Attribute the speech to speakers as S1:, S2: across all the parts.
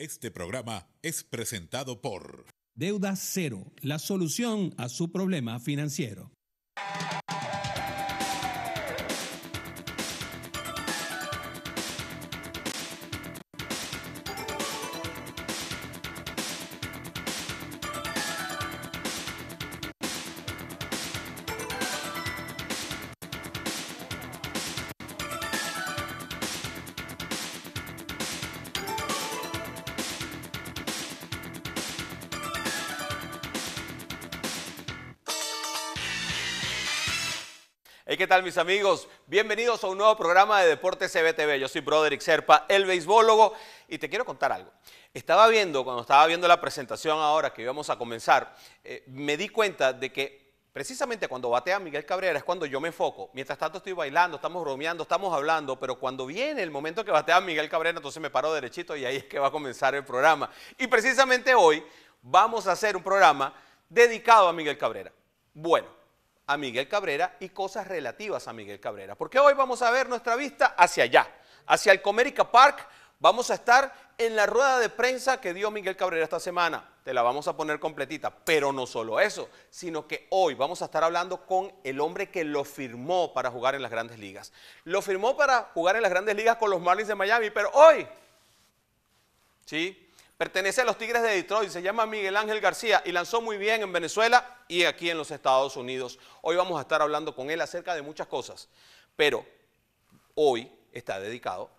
S1: Este programa es presentado por
S2: Deuda Cero, la solución a su problema financiero. ¿qué tal mis amigos? Bienvenidos a un nuevo programa de Deportes CBTV. Yo soy Broderick Serpa, el beisbólogo, y te quiero contar algo. Estaba viendo, cuando estaba viendo la presentación ahora que íbamos a comenzar, eh, me di cuenta de que precisamente cuando batea Miguel Cabrera es cuando yo me enfoco. Mientras tanto estoy bailando, estamos romeando, estamos hablando, pero cuando viene el momento que batea Miguel Cabrera, entonces me paro derechito y ahí es que va a comenzar el programa. Y precisamente hoy vamos a hacer un programa dedicado a Miguel Cabrera. Bueno, a Miguel Cabrera y cosas relativas a Miguel Cabrera. Porque hoy vamos a ver nuestra vista hacia allá, hacia el Comerica Park. Vamos a estar en la rueda de prensa que dio Miguel Cabrera esta semana. Te la vamos a poner completita. Pero no solo eso, sino que hoy vamos a estar hablando con el hombre que lo firmó para jugar en las grandes ligas. Lo firmó para jugar en las grandes ligas con los Marlins de Miami, pero hoy, ¿sí? Pertenece a los Tigres de Detroit, se llama Miguel Ángel García y lanzó muy bien en Venezuela y aquí en los Estados Unidos. Hoy vamos a estar hablando con él acerca de muchas cosas, pero hoy está dedicado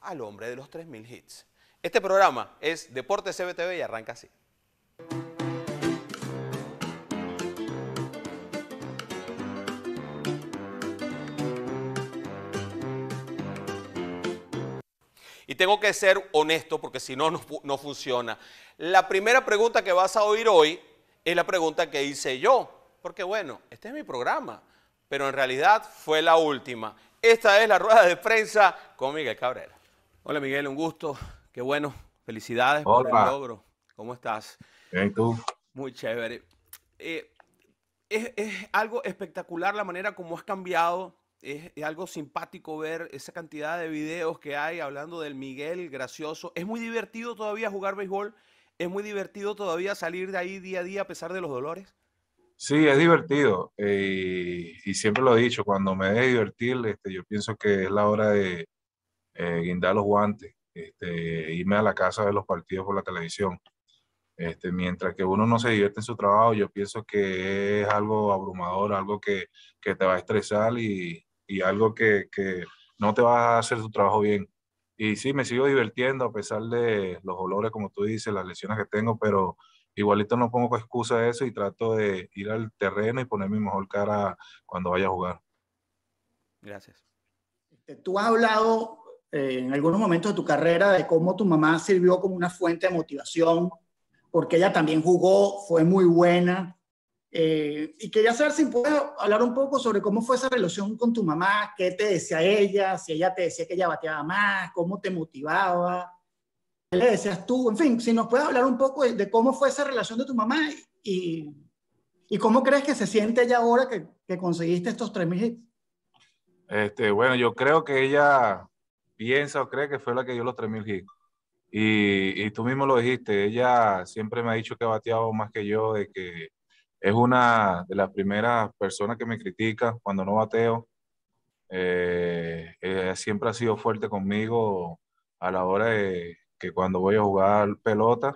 S2: al hombre de los 3.000 hits. Este programa es Deporte CBTV y arranca así. tengo que ser honesto porque si no, no, funciona. La primera pregunta que vas a oír hoy es la pregunta que hice yo, porque bueno, este es mi programa, pero en realidad fue la última. Esta es la rueda de prensa con Miguel Cabrera. Hola Miguel, un gusto, qué bueno, felicidades por el logro. ¿Cómo estás? Bien, tú. Muy chévere. Eh, es, algo espectacular la manera como has cambiado es, algo simpático ver esa cantidad de videos que hay hablando del Miguel gracioso. Es muy divertido todavía jugar béisbol. Es muy divertido todavía salir de ahí día a día a pesar de los dolores.
S1: Sí, es divertido. Eh, y siempre lo he dicho, cuando me de divertir, este, yo pienso que es la hora de eh, guindar los guantes, este, irme a la casa de los partidos por la televisión. Este, mientras que uno no se divierte en su trabajo, yo pienso que es algo abrumador, algo que, que te va a estresar y, y algo que, no te va a hacer tu trabajo bien. Y sí, me sigo divirtiendo a pesar de los olores, como tú dices, las lesiones que tengo, pero igualito no pongo excusa a eso y trato de ir al terreno y poner mi mejor cara cuando vaya a jugar.
S2: Gracias. Este, tú has hablado eh, en algunos momentos de tu carrera de cómo tu mamá sirvió como una fuente de motivación, porque ella también jugó, fue muy buena.
S1: Eh, y quería saber si puedo hablar un poco sobre cómo fue esa relación con tu mamá, qué te decía ella, si ella te decía que ella bateaba más, cómo te motivaba, qué le decías tú, en fin, si nos puedes hablar un poco de, cómo fue esa relación de tu mamá y, y cómo crees que se siente ella ahora que, que conseguiste estos 3.000 hits. Este, bueno, yo creo que ella piensa o cree que fue la que dio los 3.000 hits. Y, y, tú mismo lo dijiste, ella siempre me ha dicho que ha bateado más que yo, de que es una de las primeras personas que me critica cuando no bateo. Eh, siempre ha sido fuerte conmigo a la hora de que cuando voy a jugar pelota.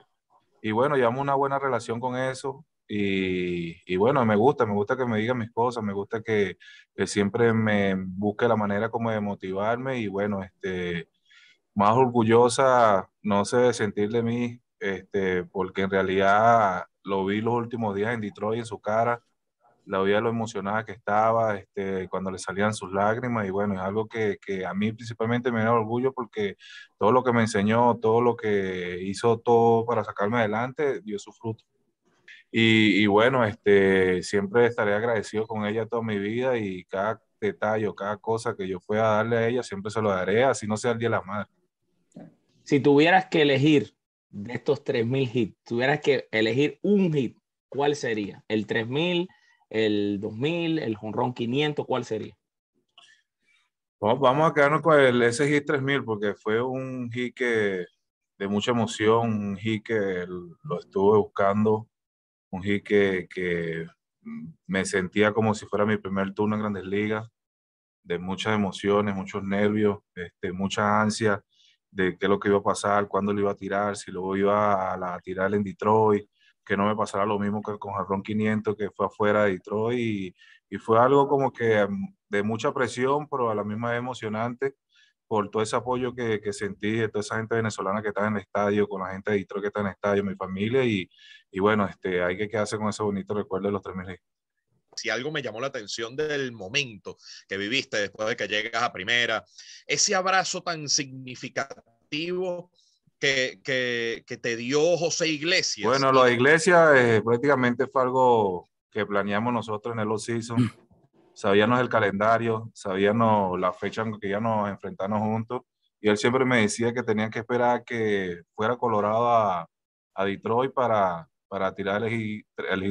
S1: Y bueno, llevamos una buena relación con eso. Y, bueno, me gusta, me gusta que me diga mis cosas, me gusta que, siempre me busque la manera como de motivarme y bueno, este, más orgullosa no sé sentir de mí, este, porque en realidad lo vi los últimos días en Detroit en su cara, la veía lo emocionada que estaba, este, cuando le salían sus lágrimas y bueno, es algo que, que a mí principalmente me da orgullo porque todo lo que me enseñó, todo lo que hizo todo para sacarme adelante, dio su fruto. Y, y, bueno, este, siempre estaré agradecido con ella toda mi vida y cada detalle, cada cosa que yo a darle a ella, siempre se lo daré, así no sea el Día de la Madre. Si tuvieras que elegir
S2: de estos 3.000 hits, tuvieras que elegir un hit, ¿cuál sería? ¿El 3.000, el 2.000, el jonrón 500, cuál sería?
S1: vamos a quedarnos con el, ese hit 3000 porque fue un hit de mucha emoción, un hit que lo estuve buscando, un hit que, me sentía como si fuera mi primer turno en Grandes Ligas, de muchas emociones, muchos nervios, este, mucha ansia de qué es lo que iba a pasar, cuándo lo iba a tirar, si luego iba a, la, tirar en Detroit, que no me pasara lo mismo que con Jarrón 500 que fue afuera de Detroit y, fue algo como que mm, de mucha presión, pero a la misma emocionante por todo ese apoyo que, sentí de toda esa gente venezolana que está en el estadio, con la gente de Detroit que está en el estadio, mi familia y, bueno, este, hay que quedarse con ese bonito recuerdo de los tres 3.000
S2: si algo me llamó la atención del momento que viviste después de que llegas a primera, ese abrazo tan significativo que, que, te dio José Iglesias. Bueno, la
S1: iglesia Iglesias eh, prácticamente fue algo que planeamos nosotros en el ociso. Mm. Sabíamos el calendario, sabíamos la fecha en que ya nos enfrentamos juntos. Y él siempre me decía que tenían que esperar que fuera Colorado a Detroit para para tirar el,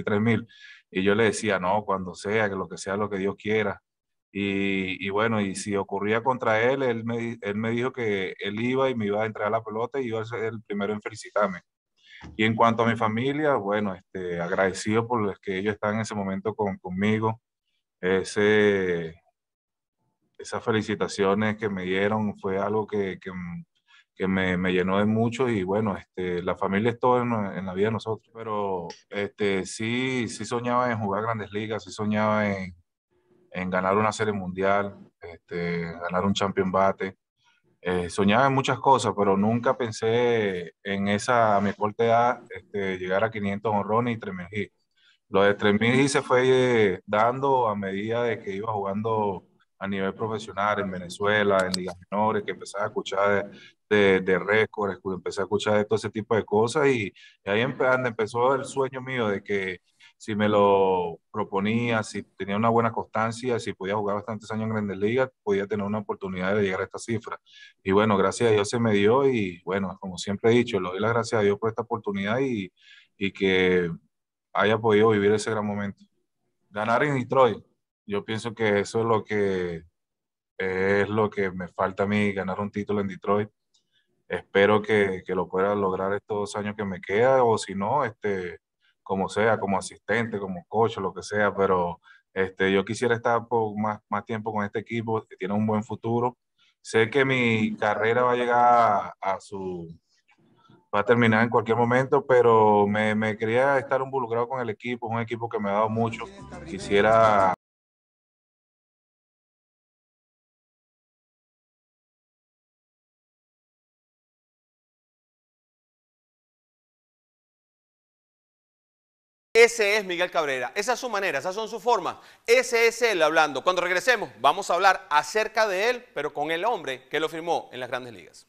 S1: 3000 Y yo le decía, no, cuando sea, que lo que sea, lo que Dios quiera. Y, bueno, y si ocurría contra él, él me, él me dijo que él iba y me iba a entregar la pelota y iba a ser el primero en felicitarme. Y en cuanto a mi familia, bueno, este, agradecido por los que ellos están en ese momento con, conmigo. Ese, esas felicitaciones que me dieron fue algo que, que, que me, llenó de mucho y bueno, este, la familia es todo en, la vida de nosotros, pero este, sí, sí soñaba en jugar grandes ligas, sí soñaba en, ganar una serie mundial, este, ganar un champion bate. Eh, soñaba en muchas cosas, pero nunca pensé en esa, a mi corta edad, este, llegar a 500 honrones y 3.000 Lo de 3.000 se fue eh, dando a medida de que iba jugando a nivel profesional en Venezuela, en ligas menores, que empecé a escuchar de, de, récords, empecé a escuchar de todo ese tipo de cosas y, ahí empezó el sueño mío de que si me lo proponía, si tenía una buena constancia, si podía jugar bastantes años en grandes ligas, podía tener una oportunidad de llegar a esta cifra. Y bueno, gracias a Dios se me dio y bueno, como siempre he dicho, le doy las gracias a Dios por esta oportunidad y, y que haya podido vivir ese gran momento. Ganar en Detroit, yo pienso que eso es lo que es lo que me falta a mí, ganar un título en Detroit. Espero que, que lo pueda lograr estos dos años que me queda, o si no, este, como sea, como asistente, como coach, lo que sea, pero este, yo quisiera estar por más, más tiempo con este equipo, que tiene un buen futuro. Sé que mi carrera va a llegar a, su... va a terminar en cualquier momento, pero me, me quería estar involucrado con el equipo, un equipo que me ha dado mucho. Quisiera...
S2: Ese es Miguel Cabrera, esa es su manera, esas son sus formas, ese es él hablando. Cuando regresemos vamos a hablar acerca de él, pero con el hombre que lo firmó en las grandes ligas.